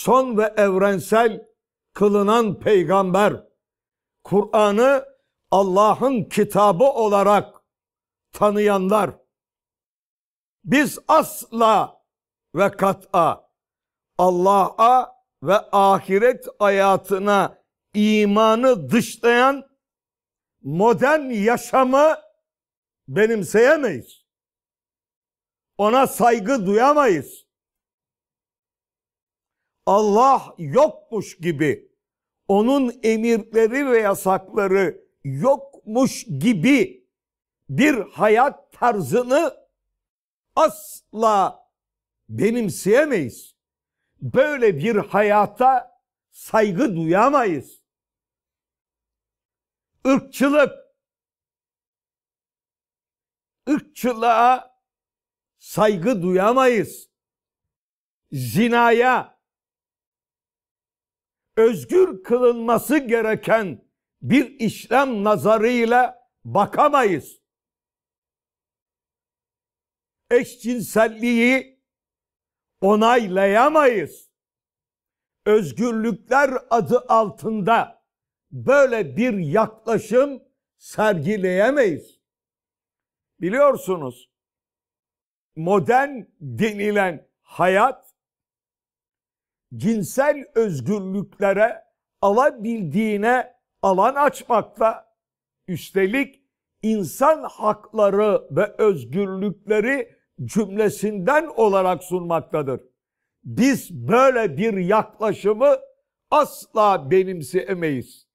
son ve evrensel kılınan peygamber Kur'an'ı Allah'ın kitabı olarak tanıyanlar biz asla ve kat'a Allah'a ve ahiret hayatına imanı dışlayan modern yaşamı benimseyemeyiz. Ona saygı duyamayız. Allah yokmuş gibi, onun emirleri ve yasakları yokmuş gibi bir hayat tarzını asla benimseyemeyiz. Böyle bir hayata saygı duyamayız. Irkçılık, ırkçılığa saygı duyamayız. Zinaya, özgür kılınması gereken bir İslam nazarıyla bakamayız. Eşcinselliği onaylayamayız. Özgürlükler adı altında böyle bir yaklaşım sergileyemeyiz. Biliyorsunuz modern denilen hayat cinsel özgürlüklere alabildiğine alan açmakta. Üstelik insan hakları ve özgürlükleri cümlesinden olarak sunmaktadır. Biz böyle bir yaklaşımı asla benimseyemeyiz.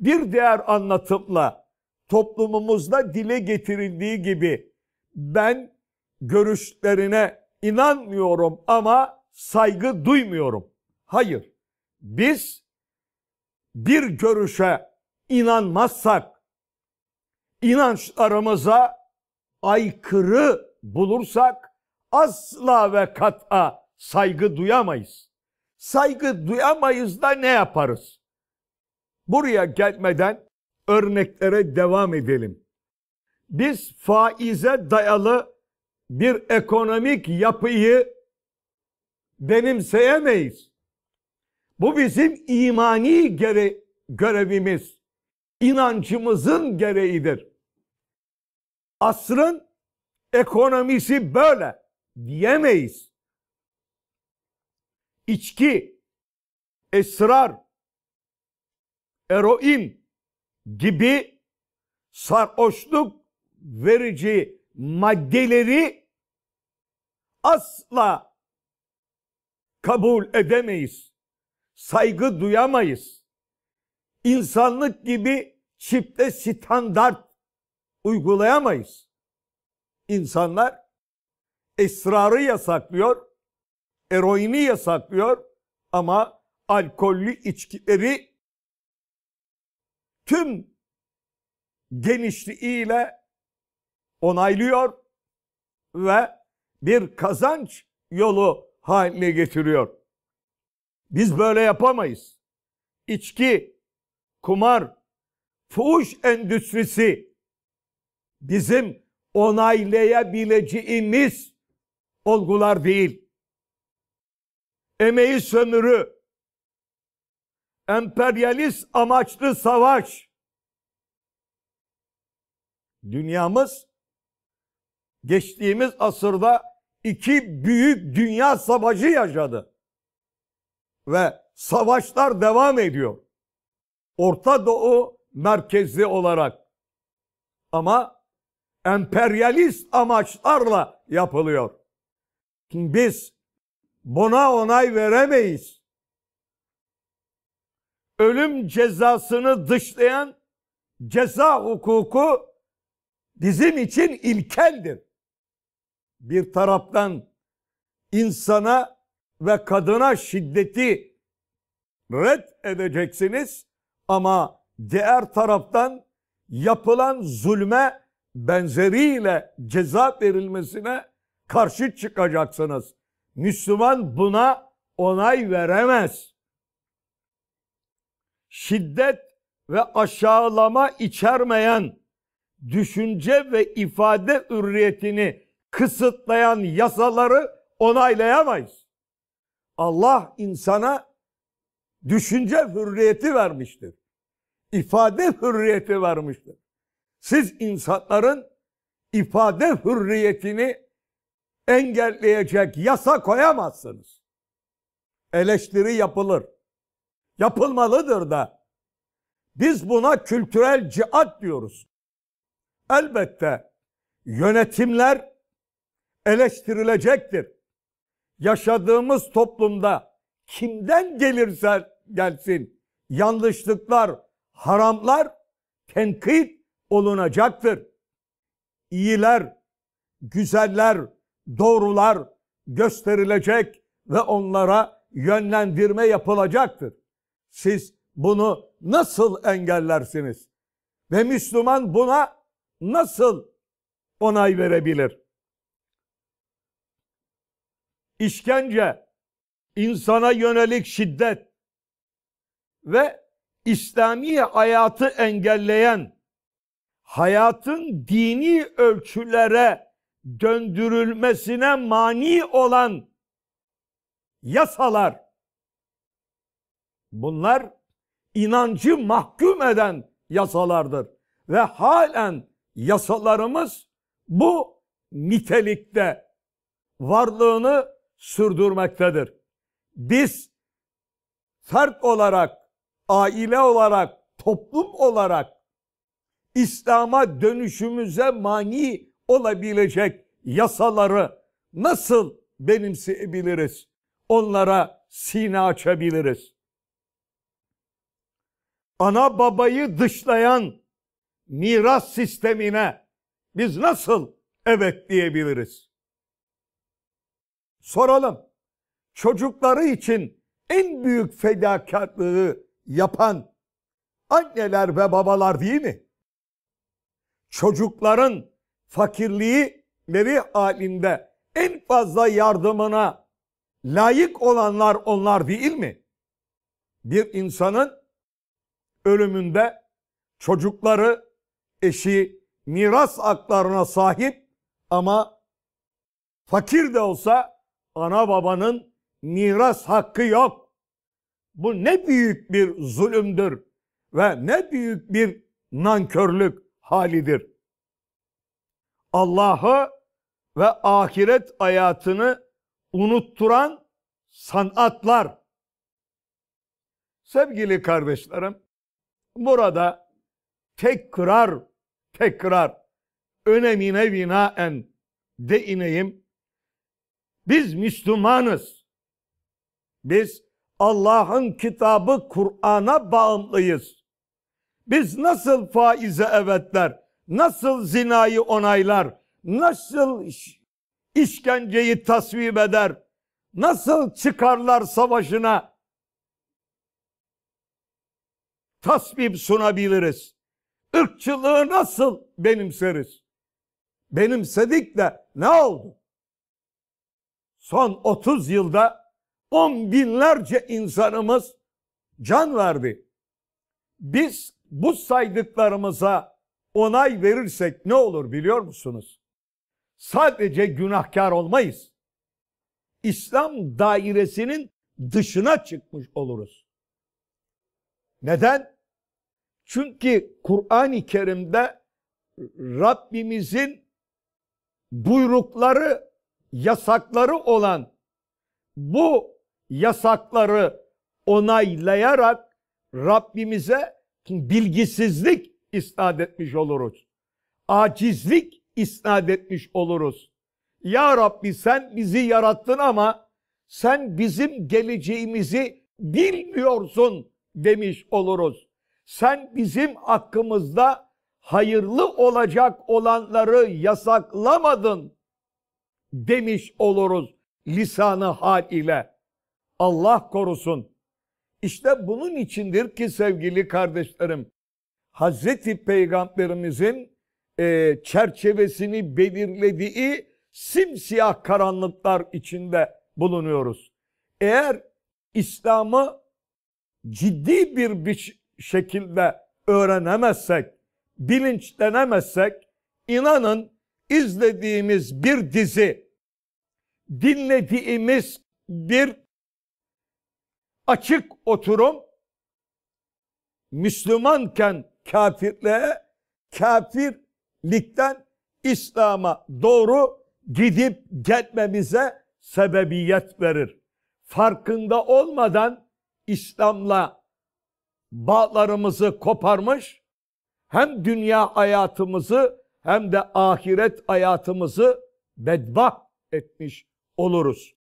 Bir diğer anlatımla toplumumuzda dile getirildiği gibi ben görüşlerine inanmıyorum ama saygı duymuyorum. Hayır. Biz bir görüşe inanmazsak, inançlarımıza aykırı bulursak asla ve kat'a saygı duyamayız. Saygı duyamayız da ne yaparız? Buraya gelmeden örneklere devam edelim. Biz faize dayalı bir ekonomik yapıyı benimseyemeyiz. Bu bizim imani gere görevimiz. İnancımızın gereğidir. Asrın ekonomisi böyle diyemeyiz. İçki, esrar, eroin gibi sarhoşluk verici maddeleri asla kabul edemeyiz saygı duyamayız. İnsanlık gibi çifte standart uygulayamayız. İnsanlar esrarı yasaklıyor, eroini yasaklıyor ama alkollü içkileri tüm genişliğiyle onaylıyor ve bir kazanç yolu haline getiriyor. Biz böyle yapamayız. İçki, kumar, fuhuş endüstrisi bizim onaylayabileceğimiz olgular değil. Emeği sömürü, emperyalist amaçlı savaş. Dünyamız geçtiğimiz asırda iki büyük dünya savaşı yaşadı ve savaşlar devam ediyor. Orta Doğu merkezli olarak ama emperyalist amaçlarla yapılıyor. Biz buna onay veremeyiz. Ölüm cezasını dışlayan ceza hukuku bizim için ilkeldir. Bir taraftan insana ve kadına şiddeti red edeceksiniz ama diğer taraftan yapılan zulme benzeriyle ceza verilmesine karşı çıkacaksınız. Müslüman buna onay veremez. Şiddet ve aşağılama içermeyen düşünce ve ifade hürriyetini kısıtlayan yasaları onaylayamayız. Allah insana düşünce hürriyeti vermiştir. İfade hürriyeti vermiştir. Siz insanların ifade hürriyetini engelleyecek yasa koyamazsınız. Eleştiri yapılır. Yapılmalıdır da. Biz buna kültürel cihat diyoruz. Elbette yönetimler eleştirilecektir yaşadığımız toplumda kimden gelirse gelsin yanlışlıklar, haramlar tenkit olunacaktır. İyiler, güzeller, doğrular gösterilecek ve onlara yönlendirme yapılacaktır. Siz bunu nasıl engellersiniz? Ve Müslüman buna nasıl onay verebilir? işkence, insana yönelik şiddet ve İslami hayatı engelleyen, hayatın dini ölçülere döndürülmesine mani olan yasalar, bunlar inancı mahkum eden yasalardır. Ve halen yasalarımız bu nitelikte varlığını sürdürmektedir. Biz fert olarak, aile olarak, toplum olarak İslam'a dönüşümüze mani olabilecek yasaları nasıl benimseyebiliriz? Onlara sine açabiliriz. Ana babayı dışlayan miras sistemine biz nasıl evet diyebiliriz? soralım. Çocukları için en büyük fedakarlığı yapan anneler ve babalar değil mi? Çocukların fakirliğileri halinde en fazla yardımına layık olanlar onlar değil mi? Bir insanın ölümünde çocukları, eşi, miras haklarına sahip ama fakir de olsa ana babanın miras hakkı yok. Bu ne büyük bir zulümdür ve ne büyük bir nankörlük halidir. Allah'ı ve ahiret hayatını unutturan sanatlar. Sevgili kardeşlerim, burada tekrar tekrar önemine binaen değineyim. Biz Müslümanız. Biz Allah'ın kitabı Kur'an'a bağımlıyız. Biz nasıl faize evetler, nasıl zinayı onaylar, nasıl işkenceyi tasvip eder, nasıl çıkarlar savaşına tasvip sunabiliriz? Irkçılığı nasıl benimseriz? Benimsedik de ne oldu? son 30 yılda on binlerce insanımız can verdi. Biz bu saydıklarımıza onay verirsek ne olur biliyor musunuz? Sadece günahkar olmayız. İslam dairesinin dışına çıkmış oluruz. Neden? Çünkü Kur'an-ı Kerim'de Rabbimizin buyrukları yasakları olan bu yasakları onaylayarak Rabbimize bilgisizlik isnat etmiş oluruz. Acizlik isnat etmiş oluruz. Ya Rabbi sen bizi yarattın ama sen bizim geleceğimizi bilmiyorsun demiş oluruz. Sen bizim hakkımızda hayırlı olacak olanları yasaklamadın demiş oluruz lisanı hal ile. Allah korusun. İşte bunun içindir ki sevgili kardeşlerim Hazreti Peygamberimizin e, çerçevesini belirlediği simsiyah karanlıklar içinde bulunuyoruz. Eğer İslam'ı ciddi bir, bir şekilde öğrenemezsek, bilinçlenemezsek inanın izlediğimiz bir dizi, dinlediğimiz bir açık oturum Müslümanken kafirliğe, kafirlikten İslam'a doğru gidip gelmemize sebebiyet verir. Farkında olmadan İslam'la bağlarımızı koparmış, hem dünya hayatımızı hem de ahiret hayatımızı bedbah etmiş oluruz.